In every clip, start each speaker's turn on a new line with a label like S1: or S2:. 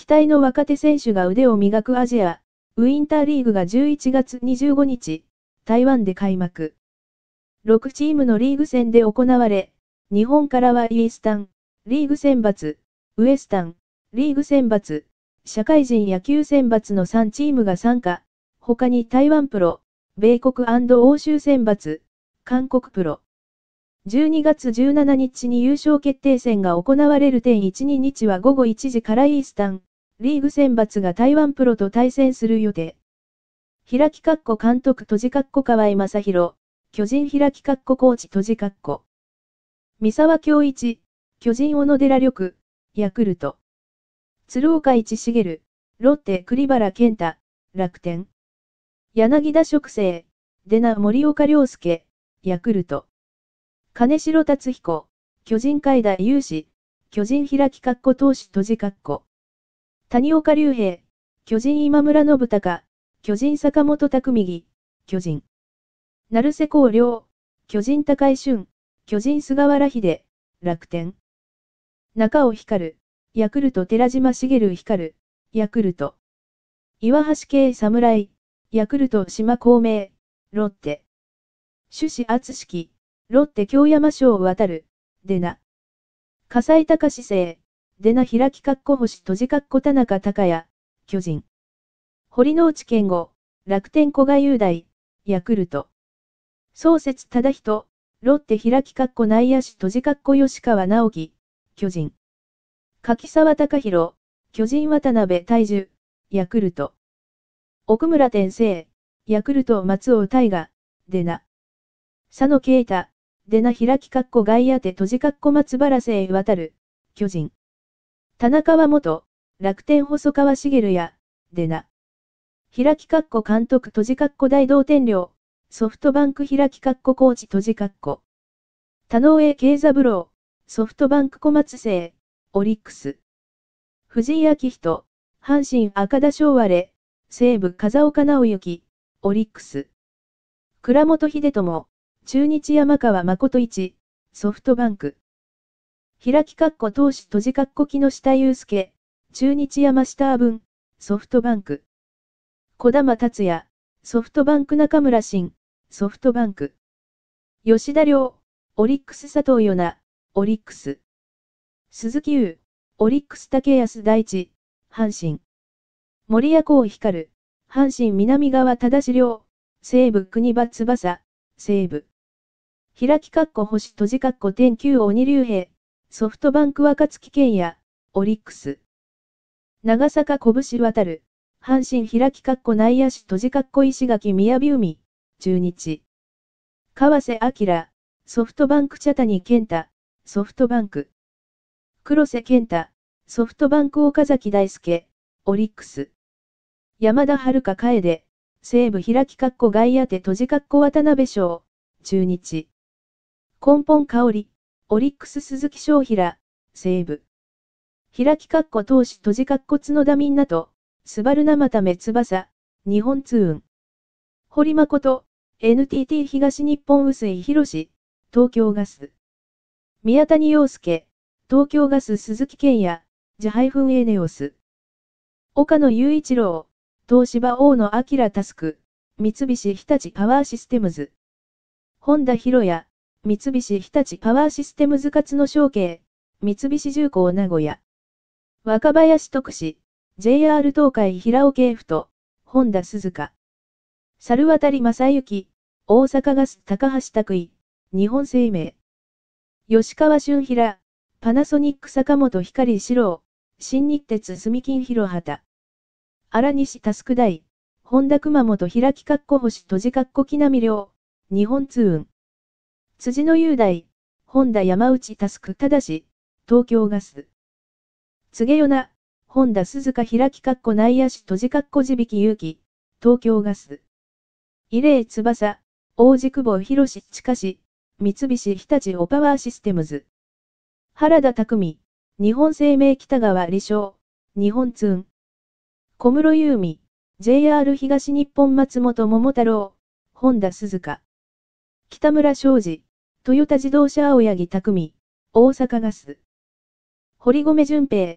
S1: 期待の若手選手が腕を磨くアジア、ウィンターリーグが11月25日、台湾で開幕。6チームのリーグ戦で行われ、日本からはイースタン、リーグ選抜、ウエスタン、リーグ選抜、社会人野球選抜の3チームが参加、他に台湾プロ、米国欧州選抜、韓国プロ。12月17日に優勝決定戦が行われる点12日は午後1時からイースタン、リーグ選抜が台湾プロと対戦する予定。開きかっこ監督とじかっこ河合正宏、巨人開きかっこコーチとじかっこ。三沢京一、巨人小野寺緑、ヤクルト。鶴岡一茂、ロッテ栗原健太、楽天。柳田植生、デナ森岡良介、ヤクルト。金城達彦、巨人海田雄志、巨人開きかっこ投手とじかっこ。谷岡隆平、巨人今村信孝、巨人坂本拓右、巨人。成瀬光良、巨人高井俊、巨人菅原秀、楽天。中尾光、ヤクルト寺島茂光、ヤクルト。岩橋系侍、ヤクルト島孔明、ロッテ。朱子厚式、ロッテ京山賞渡る、出な。笠井隆生、でな開きかっこ星閉じかっこ田中隆也、巨人。堀之内健吾、楽天古賀雄大、ヤクルト。創設忠人、ロッテ開きかっこ内野手閉じかっこ吉川直樹、巨人。柿沢隆弘、巨人渡辺大樹、ヤクルト。奥村天聖、ヤクルト松尾大河、でな。佐野啓太、でな開きかっこ外野手閉じかっこ松原聖渡る、巨人。田中は元、楽天細川茂や、でな。開き括弧監督閉じ括弧大同天領、ソフトバンク開き括弧コーチ閉じ括弧。田上慶三郎、ソフトバンク小松生、オリックス。藤井明人、阪神赤田昭和れ、西武風岡直行、オリックス。倉本秀友、中日山川誠一、ソフトバンク。開き括弧投手閉じ括弧木下祐介、中日山下文、ソフトバンク。小玉達也、ソフトバンク中村慎、ソフトバンク。吉田亮、オリックス佐藤よな、オリックス。鈴木優、オリックス竹安大地、阪神。森谷光光、阪神南側忠志良、西武国場翼、西武。開き括弧星閉じ括弧天球鬼竜兵、ソフトバンク若月健也、オリックス。長坂拳渡る、阪神開きかっこ内野手閉じかっこ石垣宮城海、中日。川瀬明、ソフトバンク茶谷健太、ソフトバンク。黒瀬健太、ソフトバンク岡崎大輔、オリックス。山田遥楓、西武開きかっこ外野手閉じかっこ渡辺翔、中日。根本香織、オリックス鈴木翔平、西部。開き括弧投手閉じ括弧角田みんなと、スバルナマタメ翼、日本通運。堀誠、NTT 東日本薄井博士、東京ガス。宮谷洋介、東京ガス鈴木健也、ジハイフンエネオス。岡野雄一郎、東芝大野明タスク、三菱日立パワーシステムズ。本田博也、三菱日立パワーシステムズ活の証券、三菱重工名古屋。若林徳志、JR 東海平尾慶府と、本田鈴鹿。猿渡正幸、大阪ガス高橋拓衣、日本生命。吉川俊平、パナソニック坂本光四郎、新日鉄住金広畑。荒西タスク大、本田熊本開きかっこ星閉じかっこ木並良、日本通運。辻野雄大、本田山内タスクただし、東京ガス。告げよな、本田鈴鹿開きかっこ内野手閉じかっこ地引き勇気、東京ガス。異例翼、大子久保博士近し、三菱日立オパワーシステムズ。原田匠、日本生命北川理想、日本ツン。小室優美、JR 東日本松本桃太郎、本田鈴鹿。北村昌司。トヨタ自動車青柳匠、大阪ガス。堀米淳平、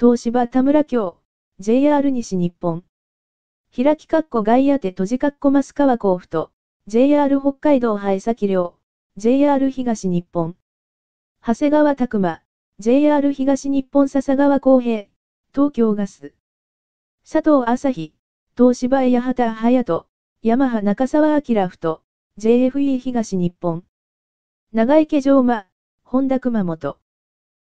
S1: 東芝田村京、JR 西日本。開き括弧外野手閉じ括弧マス川甲府と、JR 北海道灰崎寮、JR 東日本。長谷川拓馬、JR 東日本笹川公平、東京ガス。佐藤朝日、東芝八幡隼人、ヤマハ中沢明夫と、JFE 東日本。長池城馬、本田熊本。